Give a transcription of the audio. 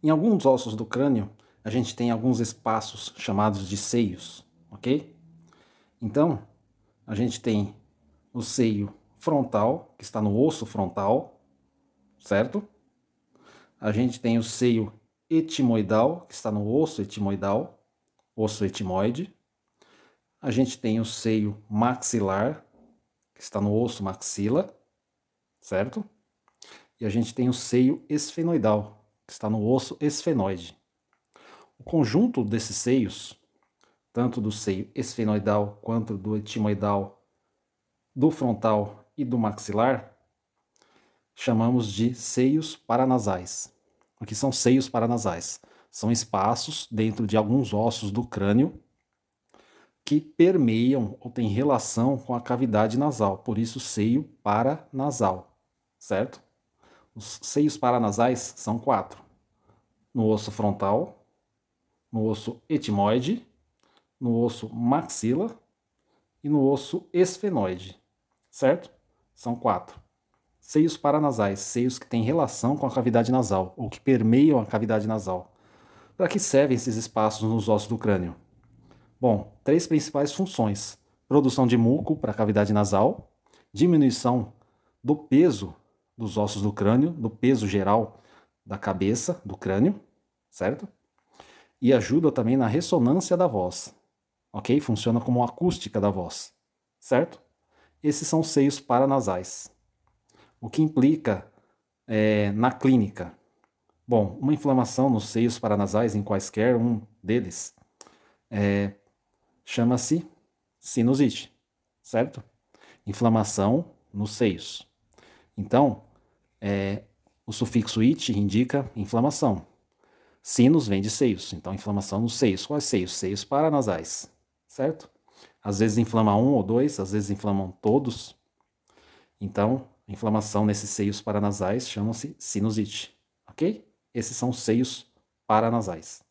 Em alguns ossos do crânio, a gente tem alguns espaços chamados de seios, ok? Então, a gente tem o seio frontal, que está no osso frontal, certo? A gente tem o seio etimoidal, que está no osso etimoidal, osso etimoide. A gente tem o seio maxilar, que está no osso maxila, certo? E a gente tem o seio esfenoidal, que está no osso esfenoide. O conjunto desses seios, tanto do seio esfenoidal quanto do etimoidal, do frontal e do maxilar, chamamos de seios paranasais. O que são seios paranasais? São espaços dentro de alguns ossos do crânio que permeiam ou têm relação com a cavidade nasal, por isso seio paranasal, certo? Os seios paranasais são quatro no osso frontal, no osso etimoide, no osso maxila e no osso esfenoide, certo? São quatro. Seios paranasais, seios que têm relação com a cavidade nasal ou que permeiam a cavidade nasal. Para que servem esses espaços nos ossos do crânio? Bom, três principais funções: produção de muco para a cavidade nasal, diminuição do peso dos ossos do crânio, do peso geral da cabeça, do crânio, certo? E ajuda também na ressonância da voz, ok? Funciona como acústica da voz, certo? Esses são os seios paranasais. O que implica é, na clínica? Bom, uma inflamação nos seios paranasais, em quaisquer um deles, é, chama-se sinusite, certo? Inflamação nos seios. Então, é, o sufixo it indica inflamação. Sinos vem de seios, então inflamação nos seios. Quais seios? Seios paranasais, certo? Às vezes inflama um ou dois, às vezes inflamam todos. Então, inflamação nesses seios paranasais chama-se sinusite, ok? Esses são os seios paranasais.